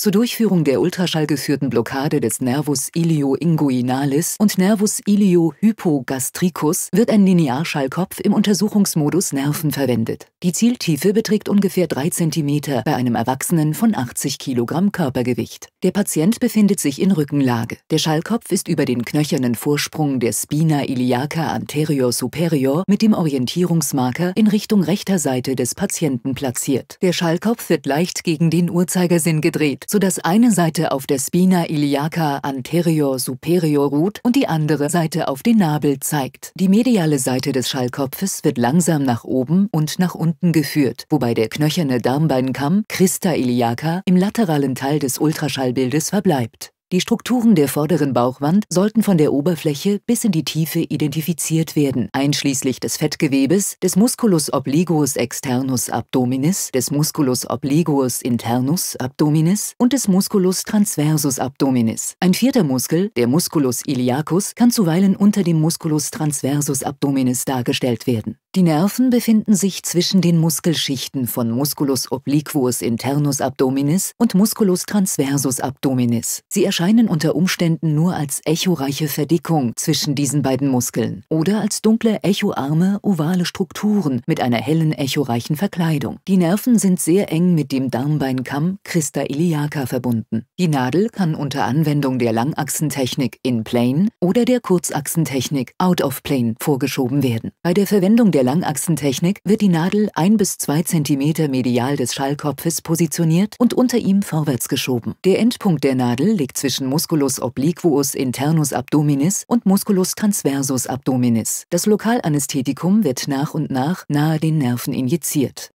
Zur Durchführung der ultraschallgeführten Blockade des Nervus ilioinguinalis und Nervus iliohypogastricus wird ein Linearschallkopf im Untersuchungsmodus Nerven verwendet. Die Zieltiefe beträgt ungefähr 3 cm bei einem Erwachsenen von 80 kg Körpergewicht. Der Patient befindet sich in Rückenlage. Der Schallkopf ist über den knöchernen Vorsprung der Spina iliaca anterior superior mit dem Orientierungsmarker in Richtung rechter Seite des Patienten platziert. Der Schallkopf wird leicht gegen den Uhrzeigersinn gedreht so dass eine Seite auf der Spina iliaca anterior superior ruht und die andere Seite auf den Nabel zeigt. Die mediale Seite des Schallkopfes wird langsam nach oben und nach unten geführt, wobei der knöcherne Darmbeinkamm Christa iliaca im lateralen Teil des Ultraschallbildes verbleibt. Die Strukturen der vorderen Bauchwand sollten von der Oberfläche bis in die Tiefe identifiziert werden, einschließlich des Fettgewebes, des Musculus obliguus externus abdominis, des Musculus obliguus internus abdominis und des Musculus transversus abdominis. Ein vierter Muskel, der Musculus iliacus, kann zuweilen unter dem Musculus transversus abdominis dargestellt werden. Die Nerven befinden sich zwischen den Muskelschichten von Musculus obliquus internus abdominis und Musculus transversus abdominis. Sie erscheinen unter Umständen nur als echoreiche Verdickung zwischen diesen beiden Muskeln oder als dunkle echoarme, ovale Strukturen mit einer hellen echoreichen Verkleidung. Die Nerven sind sehr eng mit dem Darmbeinkamm Christa iliaca verbunden. Die Nadel kann unter Anwendung der Langachsentechnik in Plane oder der Kurzachsentechnik Out of Plane vorgeschoben werden. Bei der Verwendung der Langachsentechnik wird die Nadel 1 bis 2 cm medial des Schallkopfes positioniert und unter ihm vorwärts geschoben. Der Endpunkt der Nadel liegt zwischen Musculus obliquus internus abdominis und Musculus transversus abdominis. Das Lokalanästhetikum wird nach und nach nahe den Nerven injiziert.